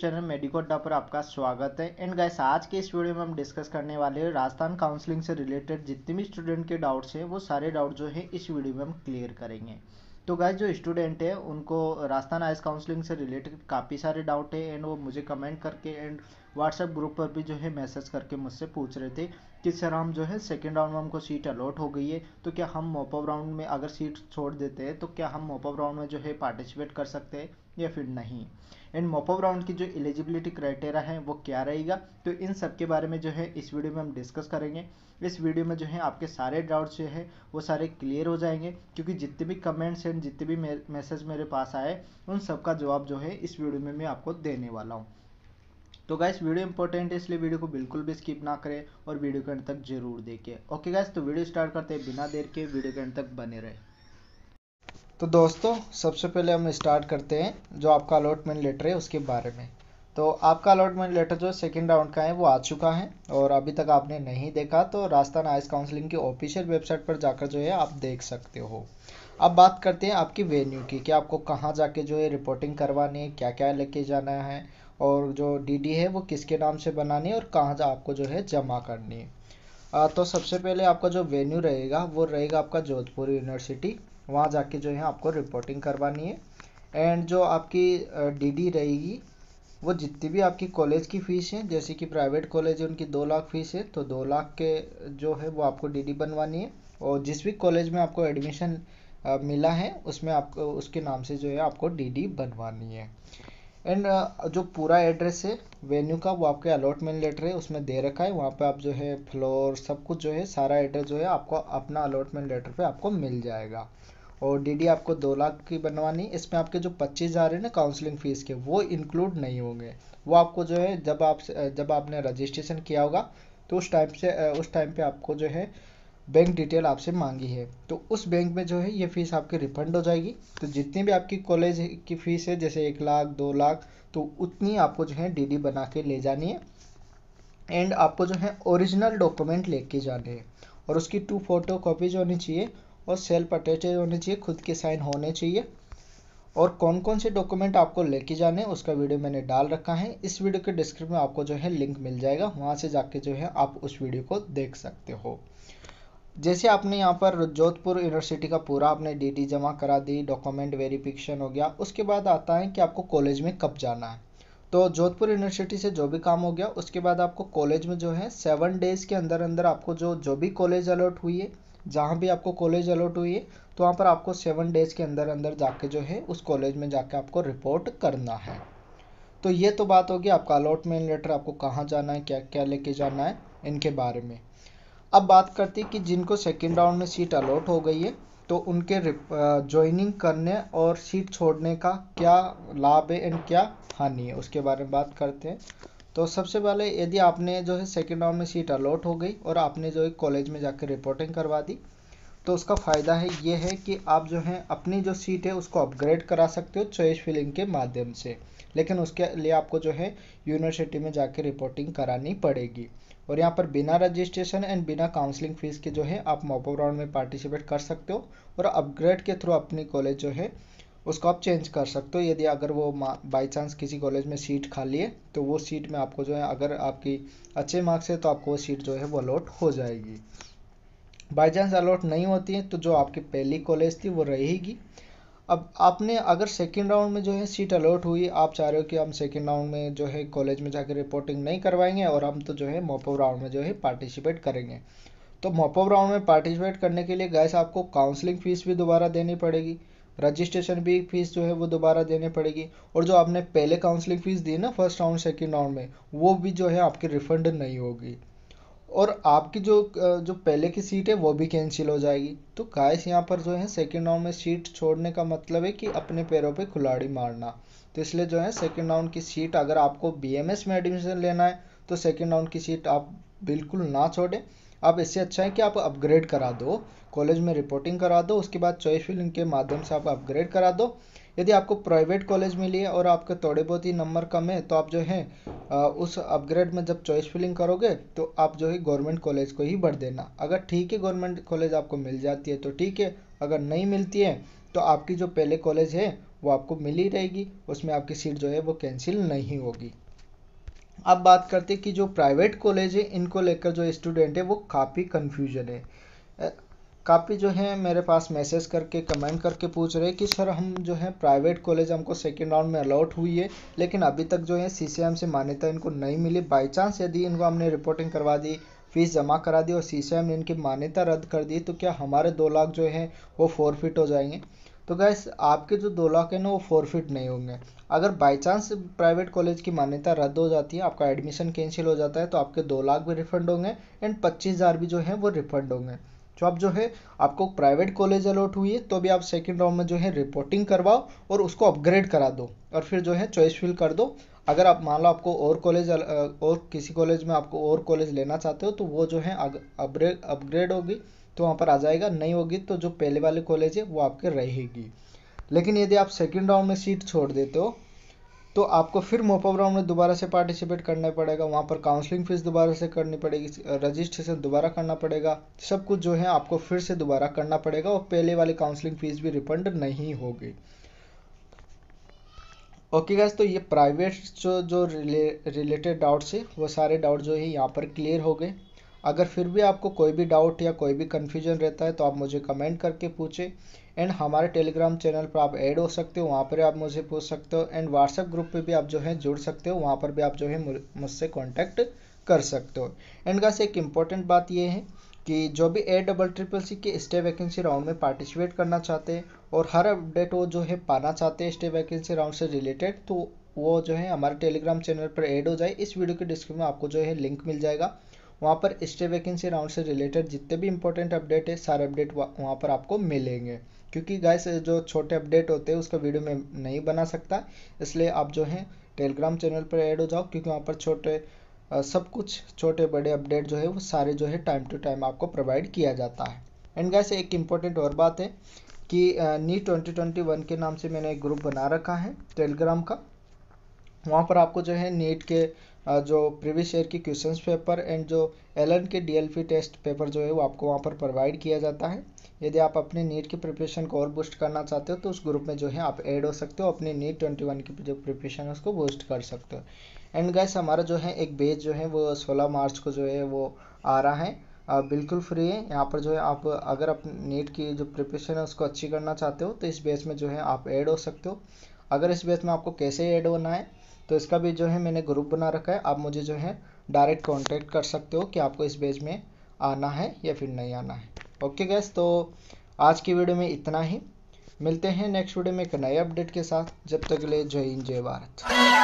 channel medico अड्डा पर आपका स्वागत है एंड गैस आज के इस वीडियो में हम डिस्कस करने वाले हैं राजस्थान काउंसलिंग से रिलेटेड जितने भी स्टूडेंट के डाउट्स हैं वो सारे डाउट जो है इस वीडियो में हम क्लियर करेंगे तो गैस जो स्टूडेंट है उनको राजस्थान आइस काउंसलिंग से रिलेटेड काफ़ी सारे डाउट है एंड वो मुझे कमेंट करके एंड व्हाट्सएप ग्रुप पर भी जो है मैसेज करके मुझसे पूछ रहे थे कि सर हम जो है सेकेंड राउंड में हमको सीट अलॉट हो गई है तो क्या हम मोपअप राउंड में अगर सीट छोड़ देते हैं तो क्या हम मोपअप राउंड में जो है पार्टिसिपेट कर सकते हैं या फिर नहीं एंड मोपअप राउंड की जो एलिजिबिलिटी क्राइटेरिया है वो क्या रहेगा तो इन सब के बारे में जो है इस वीडियो में हम डिस्कस करेंगे इस वीडियो में जो है आपके सारे डाउट्स जो है वो सारे क्लियर हो जाएंगे क्योंकि जितने भी कमेंट्स एंड जितने भी मैसेज मेरे पास आए उन सबका जवाब जो है इस वीडियो में मैं आपको देने वाला हूँ तो गैस वीडियो इंपॉर्टेंट है इसलिए वीडियो को बिल्कुल भी स्किप ना करें और वीडियो के अंत तक जरूर देखें ओके गैस तो वीडियो स्टार्ट करते हैं बिना देर के वीडियो के अंत तक बने रहे तो दोस्तों सबसे पहले हम स्टार्ट करते हैं जो आपका अलॉटमेंट लेटर है उसके बारे में तो आपका अलॉटमेंट लेटर जो सेकेंड राउंड का है वो आ चुका है और अभी तक आपने नहीं देखा तो राजस्थान आइस काउंसलिंग की ऑफिशियल वेबसाइट पर जाकर जो है आप देख सकते हो अब बात करते हैं आपकी वेन्यू की कि आपको कहाँ जाके जो है रिपोर्टिंग करवानी है क्या क्या लेके जाना है और जो डीडी है वो किसके नाम से बनानी है और कहाँ आपको जो है जमा करनी है तो सबसे पहले आपका जो वेन्यू रहेगा वो रहेगा आपका जोधपुर यूनिवर्सिटी वहाँ जाके जो है आपको रिपोर्टिंग करवानी है एंड जो आपकी डीडी रहेगी वो जितनी भी आपकी कॉलेज की फ़ीस है जैसे कि प्राइवेट कॉलेज है उनकी दो लाख फ़ीस है तो दो लाख के जो है वो आपको डीडी बनवानी है और जिस भी कॉलेज में आपको एडमिशन मिला है उसमें आपको उसके नाम से जो है आपको डीडी बनवानी है एंड uh, जो पूरा एड्रेस है वेन्यू का वो आपके अलॉटमेंट लेटर है उसमें दे रखा है वहाँ पे आप जो है फ्लोर सब कुछ जो है सारा एड्रेस जो है आपको अपना अलॉटमेंट लेटर पे आपको मिल जाएगा और डीडी आपको दो लाख की बनवानी इसमें आपके जो पच्चीस हज़ार है ना काउंसलिंग फ़ीस के वो इंक्लूड नहीं होंगे वो आपको जो है जब आप जब आपने रजिस्ट्रेशन किया होगा तो उस टाइम से उस टाइम पर आपको जो है बैंक डिटेल आपसे मांगी है तो उस बैंक में जो है ये फ़ीस आपकी रिफंड हो जाएगी तो जितनी भी आपकी कॉलेज की फ़ीस है जैसे एक लाख दो लाख तो उतनी आपको जो है डीडी बना के ले जानी है एंड आपको जो है ओरिजिनल डॉक्यूमेंट लेके जाने हैं और उसकी टू फोटो कॉपीज होनी चाहिए और सेल्फ अटेस्टेड होनी चाहिए खुद के साइन होने चाहिए और कौन कौन से डॉक्यूमेंट आपको लेके जाने हैं उसका वीडियो मैंने डाल रखा है इस वीडियो के डिस्क्रिप्शन में आपको जो है लिंक मिल जाएगा वहाँ से जाके जो है आप उस वीडियो को देख सकते हो जैसे आपने यहाँ पर जोधपुर यूनिवर्सिटी का पूरा आपने डीटी जमा करा दी डॉक्यूमेंट वेरिफिकेशन हो गया उसके बाद आता है कि आपको कॉलेज में कब जाना है तो जोधपुर यूनिवर्सिटी से जो भी काम हो गया उसके बाद आपको कॉलेज में जो है सेवन डेज़ के अंदर अंदर आपको जो जो भी कॉलेज अलॉट हुई है जहाँ भी आपको कॉलेज अलॉट हुई है तो वहाँ पर आपको सेवन डेज़ के अंदर अंदर जाके जो है उस कॉलेज में जाके आपको रिपोर्ट करना है तो ये तो बात होगी आपका अलॉटमेंट लेटर आपको कहाँ जाना है क्या क्या लेके जाना है इनके बारे में अब बात करते हैं कि जिनको सेकेंड राउंड में सीट अलॉट हो गई है तो उनके ज्वाइनिंग करने और सीट छोड़ने का क्या लाभ है एंड क्या हानि है उसके बारे में बात करते हैं तो सबसे पहले यदि आपने जो है सेकेंड राउंड में सीट अलॉट हो गई और आपने जो है कॉलेज में जाकर रिपोर्टिंग करवा दी तो उसका फ़ायदा है ये है कि आप जो है अपनी जो सीट है उसको अपग्रेड करा सकते हो चॉइस फिलिंग के माध्यम से लेकिन उसके लिए आपको जो है यूनिवर्सिटी में जाकर रिपोर्टिंग करानी पड़ेगी और यहाँ पर बिना रजिस्ट्रेशन एंड बिना काउंसलिंग फीस के जो है आप मॉपअप राउंड में पार्टिसिपेट कर सकते हो और अपग्रेड के थ्रू अपनी कॉलेज जो है उसको आप चेंज कर सकते हो यदि अगर वो बाई चांस किसी कॉलेज में सीट खाली है तो वो सीट में आपको जो है अगर आपकी अच्छे मार्क्स है तो आपको वो सीट जो है वो अलॉट हो जाएगी बाई चांस अलॉट नहीं होती है तो जो आपकी पहली कॉलेज थी वो रहेगी अब आपने अगर सेकेंड राउंड में जो है सीट अलॉट हुई आप चाह रहे हो कि हम सेकेंड राउंड में जो है कॉलेज में जाकर रिपोर्टिंग नहीं करवाएंगे और हम तो जो है मोपो राउंड में जो है पार्टिसिपेट करेंगे तो मोपो राउंड में पार्टिसिपेट करने के लिए गैस आपको काउंसलिंग फ़ीस भी दोबारा देनी पड़ेगी रजिस्ट्रेशन भी फीस जो है वो दोबारा देनी पड़ेगी और जो आपने पहले काउंसलिंग फ़ीस दी ना फर्स्ट राउंड सेकेंड राउंड में वो भी जो है आपकी रिफंड नहीं होगी और आपकी जो जो पहले की सीट है वो भी कैंसिल हो जाएगी तो गाइस यहाँ पर जो है सेकेंड राउंड में सीट छोड़ने का मतलब है कि अपने पैरों पे खुलाड़ी मारना तो इसलिए जो है सेकेंड राउंड की सीट अगर आपको बीएमएस में एडमिशन लेना है तो सेकेंड राउंड की सीट आप बिल्कुल ना छोड़ें आप इससे अच्छा है कि आप अपग्रेड करा दो कॉलेज में रिपोर्टिंग करा दो उसके बाद चॉइस फिलिंग के माध्यम से आप अपग्रेड करा दो यदि आपको प्राइवेट कॉलेज मिली है और आपके थोड़े बहुत ही नंबर कम है तो आप जो है उस अपग्रेड में जब चॉइस फिलिंग करोगे तो आप जो है गवर्नमेंट कॉलेज को ही भर देना अगर ठीक है गवर्नमेंट कॉलेज आपको मिल जाती है तो ठीक है अगर नहीं मिलती है तो आपकी जो पहले कॉलेज है वो आपको मिल ही रहेगी उसमें आपकी सीट जो है वो कैंसिल नहीं होगी अब बात करते हैं कि जो प्राइवेट कॉलेज है इनको लेकर जो स्टूडेंट है वो काफ़ी कन्फ्यूजन है काफ़ी जो है मेरे पास मैसेज करके कमेंट करके पूछ रहे कि सर हम जो है प्राइवेट कॉलेज हमको सेकेंड राउंड में अलाउट हुई है लेकिन अभी तक जो है सी सी एम से मान्यता इनको नहीं मिली बाई चांस यदि इनको हमने रिपोर्टिंग करवा दी फीस जमा करा दी और सी सी एम ने इनकी मान्यता रद्द कर दी तो क्या हमारे दो लाख जो है वो फोरफिट हो जाएंगे तो गैस आपके जो दो लाख हैं ना वो फोरफिट नहीं होंगे अगर बाई चांस प्राइवेट कॉलेज की मान्यता रद्द हो जाती है आपका एडमिशन कैंसिल हो जाता है तो आपके दो लाख भी रिफंड होंगे एंड पच्चीस हज़ार भी जो है वो रिफंड होंगे जो आप जो है आपको प्राइवेट कॉलेज अलॉट हुई है तो भी आप सेकेंड राउंड में जो है रिपोर्टिंग करवाओ और उसको अपग्रेड करा दो और फिर जो है चॉइस फिल कर दो अगर आप मान लो आपको और कॉलेज और किसी कॉलेज में आपको और कॉलेज लेना चाहते हो तो वो जो है अपग्रेड होगी तो वहाँ पर आ जाएगा नहीं होगी तो जो पहले वाले कॉलेज है वो आपके रहेगी लेकिन यदि आप सेकेंड राउंड में सीट छोड़ देते हो तो आपको फिर मोपा ग्राउंड में दोबारा से पार्टिसिपेट करना पड़ेगा वहाँ पर काउंसलिंग फीस दोबारा से करनी पड़ेगी रजिस्ट्रेशन दोबारा करना पड़ेगा सब कुछ जो है आपको फिर से दोबारा करना पड़ेगा और पहले वाली काउंसलिंग फीस भी रिफंड नहीं होगी ओके गैस तो ये प्राइवेट जो जो रिले रिलेटेड डाउट्स है वो सारे डाउट जो है यहाँ पर क्लियर हो गए अगर फिर भी आपको कोई भी डाउट या कोई भी कन्फ्यूजन रहता है तो आप मुझे कमेंट करके पूछें एंड हमारे टेलीग्राम चैनल पर आप ऐड हो सकते हो वहाँ पर आप मुझे पूछ सकते हो एंड व्हाट्सएप ग्रुप पे भी आप जो है जुड़ सकते हो वहाँ पर भी आप जो है मुझसे कॉन्टैक्ट कर सकते हो एंड गाइस एक इम्पॉर्टेंट बात ये है कि जो भी ए डबल ट्रिपल सी के स्टे वैकेंसी राउंड में पार्टिसिपेट करना चाहते हैं और हर अपडेट वो जो है पाना चाहते हैं स्टे वैकेंसी राउंड से रिलेटेड तो वो जो है हमारे टेलीग्राम चैनल पर ऐड हो जाए इस वीडियो के डिस्क्रिप्शन में आपको जो है लिंक मिल जाएगा वहाँ पर स्टे वैकेंसी राउंड से रिलेटेड जितने भी इंपॉर्टेंट अपडेट है सारे अपडेट वहाँ पर आपको मिलेंगे क्योंकि गैस जो छोटे अपडेट होते हैं उसका वीडियो में नहीं बना सकता इसलिए आप जो है टेलीग्राम चैनल पर ऐड हो जाओ क्योंकि वहाँ पर छोटे सब कुछ छोटे बड़े अपडेट जो है वो सारे जो है टाइम टू टाइम आपको प्रोवाइड किया जाता है एंड गैस एक इम्पोर्टेंट और बात है कि नी ट्वेंटी ट्वेंटी वन के नाम से मैंने एक ग्रुप बना रखा है टेलीग्राम का वहाँ पर आपको जो है नीट के जो प्रीवियस ईयर की क्वेश्चन पेपर एंड जो L K D test paper जो है वो आपको वहाँ पर प्रोवाइड किया जाता है यदि आप अपने नीट की प्रिपरेशन को और बूस्ट करना चाहते हो तो उस ग्रुप में जो है आप ऐड हो सकते हो अपने नीट ट्वेंटी वन की जो प्रिपरेशन है उसको बूस्ट कर सकते हो एंड गैस हमारा जो है एक बेच जो है वो सोलह मार्च को जो है वो आ रहा है आ, बिल्कुल फ्री है यहाँ पर जो है आप अगर अपने नीट की जो प्रिपरेशन है उसको अच्छी करना चाहते हो तो इस बेच में जो है आप ऐड हो सकते हो अगर इस बेच में आपको कैसे ऐड होना है तो इसका भी जो है मैंने ग्रुप बना रखा है आप मुझे जो है डायरेक्ट कॉन्टैक्ट कर सकते हो कि आपको इस बेज में आना है या फिर नहीं आना है ओके गैस तो आज की वीडियो में इतना ही मिलते हैं नेक्स्ट वीडियो में एक नए अपडेट के साथ जब तक ले जय हिंद जय भारत